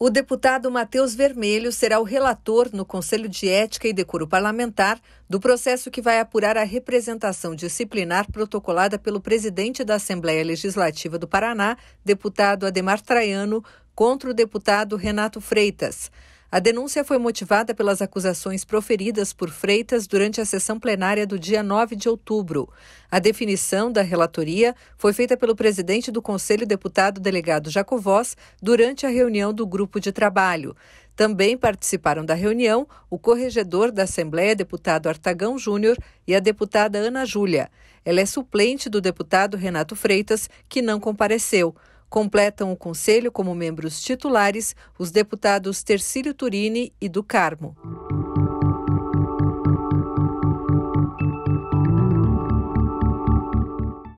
O deputado Matheus Vermelho será o relator no Conselho de Ética e Decoro Parlamentar do processo que vai apurar a representação disciplinar protocolada pelo presidente da Assembleia Legislativa do Paraná, deputado Ademar Traiano, contra o deputado Renato Freitas. A denúncia foi motivada pelas acusações proferidas por Freitas durante a sessão plenária do dia 9 de outubro. A definição da relatoria foi feita pelo presidente do Conselho, deputado delegado Jacovós, durante a reunião do grupo de trabalho. Também participaram da reunião o corregedor da Assembleia, deputado Artagão Júnior, e a deputada Ana Júlia. Ela é suplente do deputado Renato Freitas, que não compareceu. Completam o conselho como membros titulares os deputados Tercílio Turini e do Carmo.